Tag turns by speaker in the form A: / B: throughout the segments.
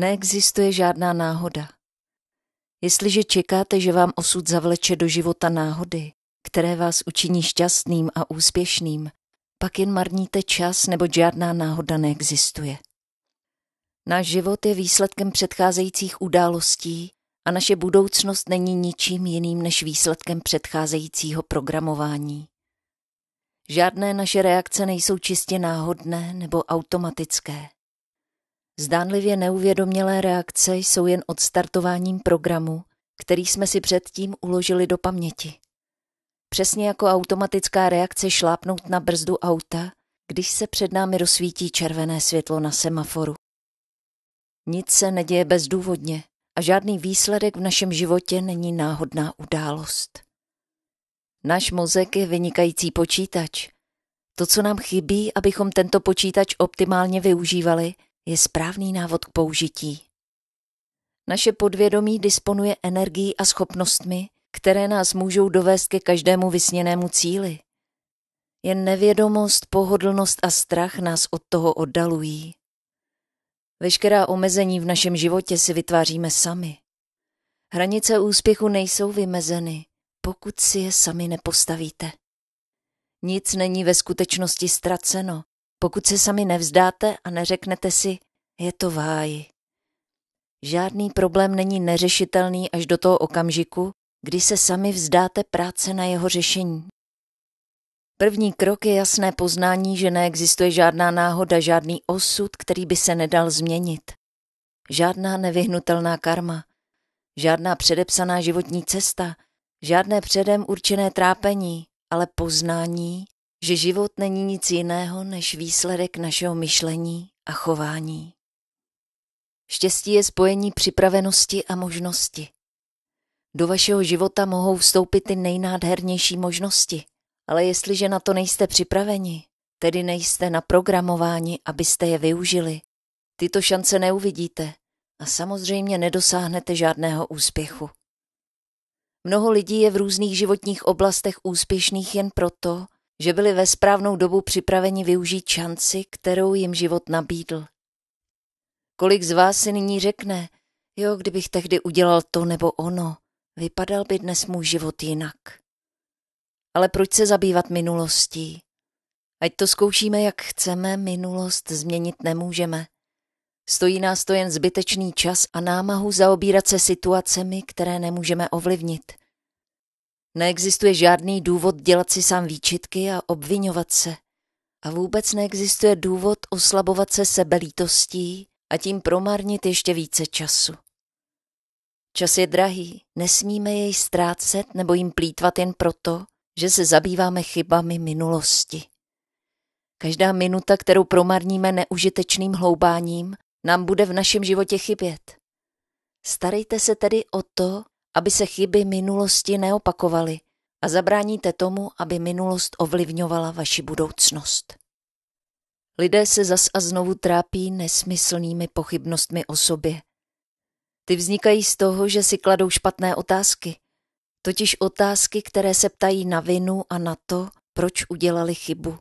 A: Neexistuje žádná náhoda. Jestliže čekáte, že vám osud zavleče do života náhody, které vás učiní šťastným a úspěšným, pak jen marníte čas, nebo žádná náhoda neexistuje. Náš život je výsledkem předcházejících událostí a naše budoucnost není ničím jiným než výsledkem předcházejícího programování. Žádné naše reakce nejsou čistě náhodné nebo automatické. Zdánlivě neuvědomělé reakce jsou jen odstartováním programu, který jsme si předtím uložili do paměti. Přesně jako automatická reakce šlápnout na brzdu auta, když se před námi rozsvítí červené světlo na semaforu. Nic se neděje bezdůvodně a žádný výsledek v našem životě není náhodná událost. Náš mozek je vynikající počítač. To, co nám chybí, abychom tento počítač optimálně využívali – je správný návod k použití. Naše podvědomí disponuje energií a schopnostmi, které nás můžou dovést ke každému vysněnému cíli. Jen nevědomost, pohodlnost a strach nás od toho oddalují. Veškerá omezení v našem životě si vytváříme sami. Hranice úspěchu nejsou vymezeny, pokud si je sami nepostavíte. Nic není ve skutečnosti ztraceno, pokud se sami nevzdáte a neřeknete si, je to váj. Žádný problém není neřešitelný až do toho okamžiku, kdy se sami vzdáte práce na jeho řešení. První krok je jasné poznání, že neexistuje žádná náhoda, žádný osud, který by se nedal změnit. Žádná nevyhnutelná karma, žádná předepsaná životní cesta, žádné předem určené trápení, ale poznání, že život není nic jiného než výsledek našeho myšlení a chování. Štěstí je spojení připravenosti a možnosti. Do vašeho života mohou vstoupit ty nejnádhernější možnosti, ale jestliže na to nejste připraveni, tedy nejste naprogramováni, abyste je využili, tyto šance neuvidíte a samozřejmě nedosáhnete žádného úspěchu. Mnoho lidí je v různých životních oblastech úspěšných jen proto, že byli ve správnou dobu připraveni využít šanci, kterou jim život nabídl. Kolik z vás si nyní řekne, jo, kdybych tehdy udělal to nebo ono, vypadal by dnes můj život jinak. Ale proč se zabývat minulostí? Ať to zkoušíme, jak chceme, minulost změnit nemůžeme. Stojí nás to jen zbytečný čas a námahu zaobírat se situacemi, které nemůžeme ovlivnit – Neexistuje žádný důvod dělat si sám výčitky a obvinovat se. A vůbec neexistuje důvod oslabovat se sebelítostí a tím promarnit ještě více času. Čas je drahý, nesmíme jej ztrácet nebo jim plítvat jen proto, že se zabýváme chybami minulosti. Každá minuta, kterou promarníme neužitečným hloubáním, nám bude v našem životě chybět. Starejte se tedy o to, aby se chyby minulosti neopakovaly a zabráníte tomu, aby minulost ovlivňovala vaši budoucnost. Lidé se zas a znovu trápí nesmyslnými pochybnostmi o sobě. Ty vznikají z toho, že si kladou špatné otázky, totiž otázky, které se ptají na vinu a na to, proč udělali chybu.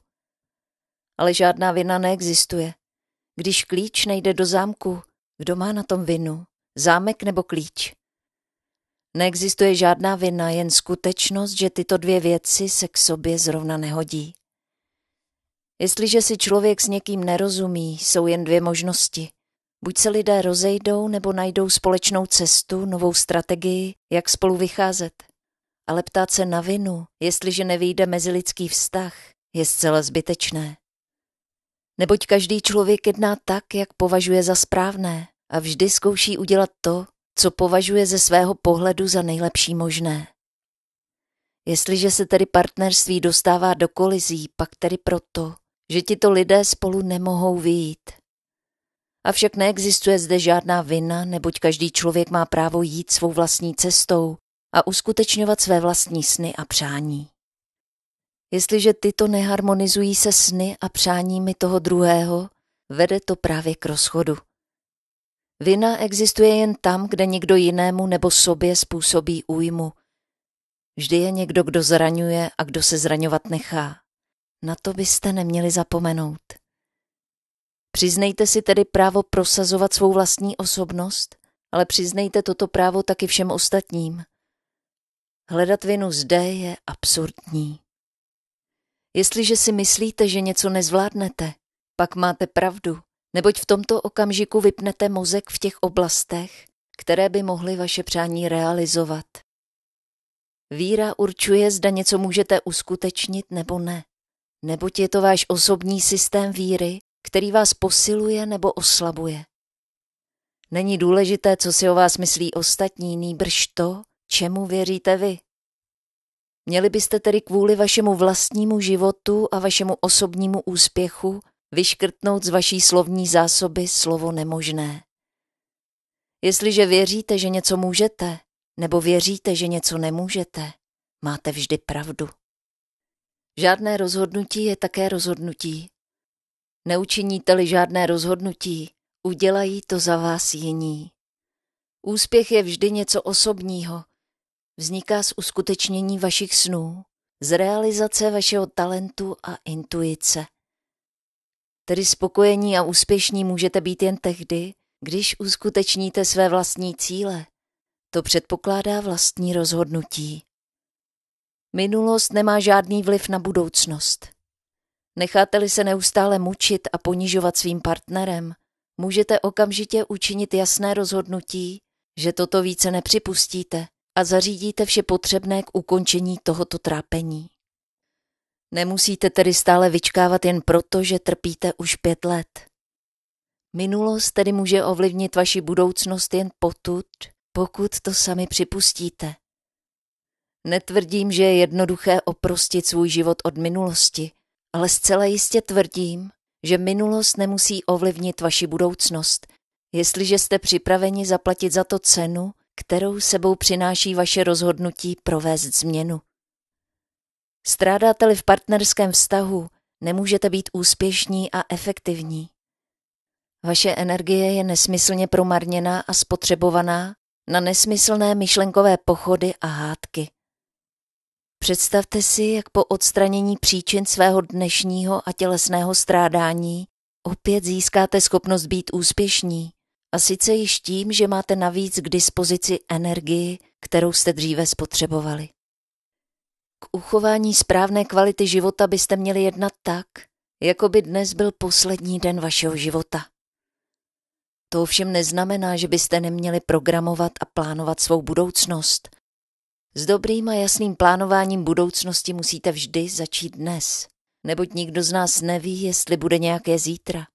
A: Ale žádná vina neexistuje. Když klíč nejde do zámku, kdo má na tom vinu? Zámek nebo klíč? Neexistuje žádná vina, jen skutečnost, že tyto dvě věci se k sobě zrovna nehodí. Jestliže si člověk s někým nerozumí, jsou jen dvě možnosti. Buď se lidé rozejdou, nebo najdou společnou cestu, novou strategii, jak spolu vycházet. Ale ptát se na vinu, jestliže nevýjde mezilidský vztah, je zcela zbytečné. Neboť každý člověk jedná tak, jak považuje za správné a vždy zkouší udělat to, co považuje ze svého pohledu za nejlepší možné. Jestliže se tedy partnerství dostává do kolizí, pak tedy proto, že tito lidé spolu nemohou vyjít. Avšak neexistuje zde žádná vina, neboť každý člověk má právo jít svou vlastní cestou a uskutečňovat své vlastní sny a přání. Jestliže tyto neharmonizují se sny a přáními toho druhého, vede to právě k rozchodu. Vina existuje jen tam, kde někdo jinému nebo sobě způsobí újmu. Vždy je někdo, kdo zraňuje a kdo se zraňovat nechá. Na to byste neměli zapomenout. Přiznejte si tedy právo prosazovat svou vlastní osobnost, ale přiznejte toto právo taky všem ostatním. Hledat vinu zde je absurdní. Jestliže si myslíte, že něco nezvládnete, pak máte pravdu neboť v tomto okamžiku vypnete mozek v těch oblastech, které by mohly vaše přání realizovat. Víra určuje, zda něco můžete uskutečnit nebo ne, neboť je to váš osobní systém víry, který vás posiluje nebo oslabuje. Není důležité, co si o vás myslí ostatní, nýbrž to, čemu věříte vy. Měli byste tedy kvůli vašemu vlastnímu životu a vašemu osobnímu úspěchu vyškrtnout z vaší slovní zásoby slovo nemožné. Jestliže věříte, že něco můžete, nebo věříte, že něco nemůžete, máte vždy pravdu. Žádné rozhodnutí je také rozhodnutí. Neučiníte-li žádné rozhodnutí, udělají to za vás jiní. Úspěch je vždy něco osobního. Vzniká z uskutečnění vašich snů, z realizace vašeho talentu a intuice. Tedy spokojení a úspěšní můžete být jen tehdy, když uskutečníte své vlastní cíle. To předpokládá vlastní rozhodnutí. Minulost nemá žádný vliv na budoucnost. Necháte-li se neustále mučit a ponižovat svým partnerem, můžete okamžitě učinit jasné rozhodnutí, že toto více nepřipustíte a zařídíte vše potřebné k ukončení tohoto trápení. Nemusíte tedy stále vyčkávat jen proto, že trpíte už pět let. Minulost tedy může ovlivnit vaši budoucnost jen potud, pokud to sami připustíte. Netvrdím, že je jednoduché oprostit svůj život od minulosti, ale zcela jistě tvrdím, že minulost nemusí ovlivnit vaši budoucnost, jestliže jste připraveni zaplatit za to cenu, kterou sebou přináší vaše rozhodnutí provést změnu. Strádáte-li v partnerském vztahu, nemůžete být úspěšní a efektivní. Vaše energie je nesmyslně promarněná a spotřebovaná na nesmyslné myšlenkové pochody a hádky. Představte si, jak po odstranění příčin svého dnešního a tělesného strádání opět získáte schopnost být úspěšní. A sice již tím, že máte navíc k dispozici energii, kterou jste dříve spotřebovali. K uchování správné kvality života byste měli jednat tak, jako by dnes byl poslední den vašeho života. To ovšem neznamená, že byste neměli programovat a plánovat svou budoucnost. S dobrým a jasným plánováním budoucnosti musíte vždy začít dnes, neboť nikdo z nás neví, jestli bude nějaké zítra.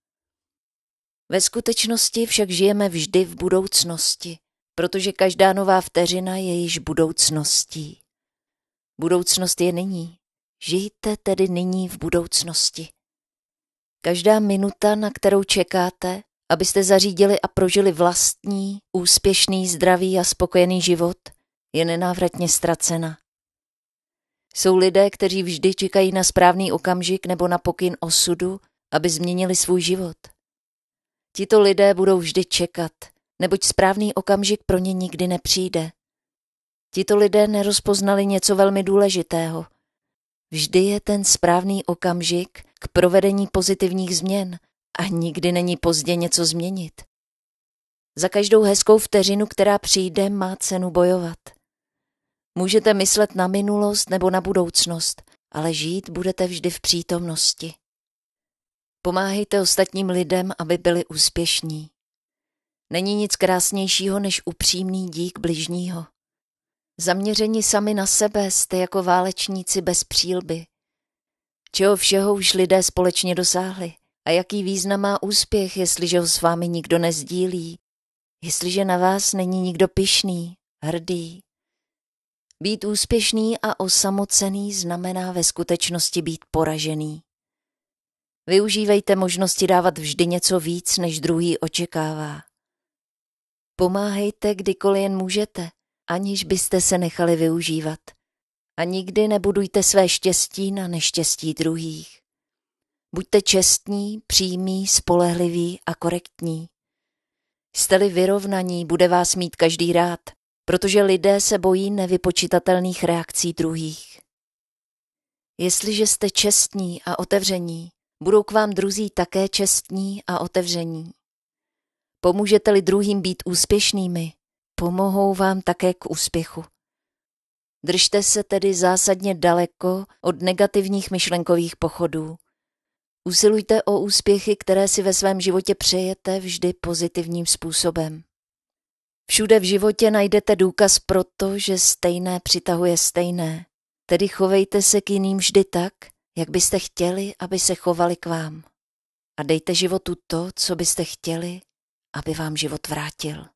A: Ve skutečnosti však žijeme vždy v budoucnosti, protože každá nová vteřina je již budoucností. Budoucnost je nyní. Žijte tedy nyní v budoucnosti. Každá minuta, na kterou čekáte, abyste zařídili a prožili vlastní, úspěšný, zdravý a spokojený život, je nenávratně ztracena. Jsou lidé, kteří vždy čekají na správný okamžik nebo na pokyn osudu, aby změnili svůj život. Tito lidé budou vždy čekat, neboť správný okamžik pro ně nikdy nepřijde. Tito lidé nerozpoznali něco velmi důležitého. Vždy je ten správný okamžik k provedení pozitivních změn a nikdy není pozdě něco změnit. Za každou hezkou vteřinu, která přijde, má cenu bojovat. Můžete myslet na minulost nebo na budoucnost, ale žít budete vždy v přítomnosti. Pomáhejte ostatním lidem, aby byli úspěšní. Není nic krásnějšího než upřímný dík bližního. Zaměřeni sami na sebe jste jako válečníci bez přílby. Čeho všeho už lidé společně dosáhli? A jaký význam má úspěch, jestliže ho s vámi nikdo nezdílí? Jestliže na vás není nikdo pišný, hrdý? Být úspěšný a osamocený znamená ve skutečnosti být poražený. Využívejte možnosti dávat vždy něco víc, než druhý očekává. Pomáhejte, kdykoliv jen můžete – aniž byste se nechali využívat. A nikdy nebudujte své štěstí na neštěstí druhých. Buďte čestní, přímí, spolehliví a korektní. Jste-li vyrovnaní, bude vás mít každý rád, protože lidé se bojí nevypočitatelných reakcí druhých. Jestliže jste čestní a otevření, budou k vám druzí také čestní a otevření. Pomůžete-li druhým být úspěšnými, pomohou vám také k úspěchu. Držte se tedy zásadně daleko od negativních myšlenkových pochodů. Usilujte o úspěchy, které si ve svém životě přejete vždy pozitivním způsobem. Všude v životě najdete důkaz pro to, že stejné přitahuje stejné. Tedy chovejte se k jiným vždy tak, jak byste chtěli, aby se chovali k vám. A dejte životu to, co byste chtěli, aby vám život vrátil.